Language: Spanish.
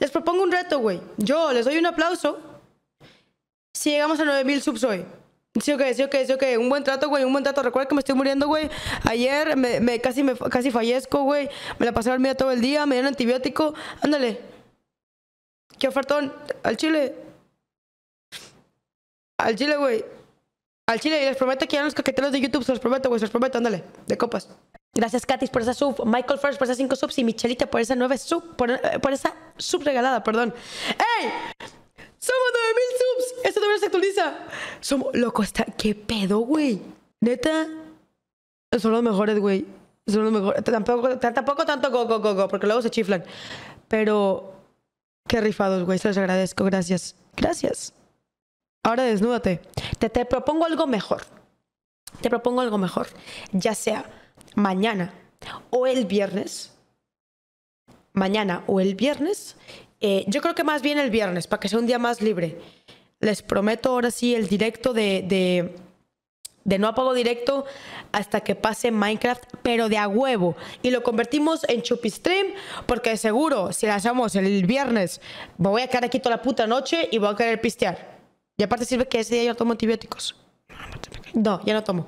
Les propongo un reto, güey. Yo les doy un aplauso si llegamos a 9000 subs hoy. Sí, ok, sí, ok, sí, ok. Un buen trato, güey. Un buen trato. Recuerda que me estoy muriendo, güey. Ayer me, casi, me, casi fallezco, güey. Me la pasé dormida todo el día. Me dieron antibiótico. Ándale. ¿Qué ofertón? Al chile. Al chile, güey. Al chile. Y les prometo que ya los caqueteros de YouTube. Se los prometo, güey. Se los prometo. Ándale. De copas. Gracias, Katis, por esa sub. Michael First por esas 5 subs. Y Michelita por esa 9 sub. por esa regalada, perdón. ¡Ey! ¡Somos 9000 subs! Esto todavía no se actualiza. Somos. Loco, está. ¿Qué pedo, güey? Neta. Son los mejores, güey. Son los mejores. Tampoco, tanto go, go, go, go, porque luego se chiflan. Pero. Qué rifados, güey. Se los agradezco. Gracias. Gracias. Ahora desnúdate. te propongo algo mejor. Te propongo algo mejor. Ya sea mañana o el viernes mañana o el viernes. Eh, yo creo que más bien el viernes, para que sea un día más libre. Les prometo ahora sí el directo de, de, no apago directo hasta que pase Minecraft, pero de a huevo. Y lo convertimos en Chupistream, porque seguro, si lo hacemos el viernes, me voy a quedar aquí toda la puta noche y voy a querer pistear. Y aparte sirve que ese día yo tomo antibióticos. Ah, no, ya no tomo.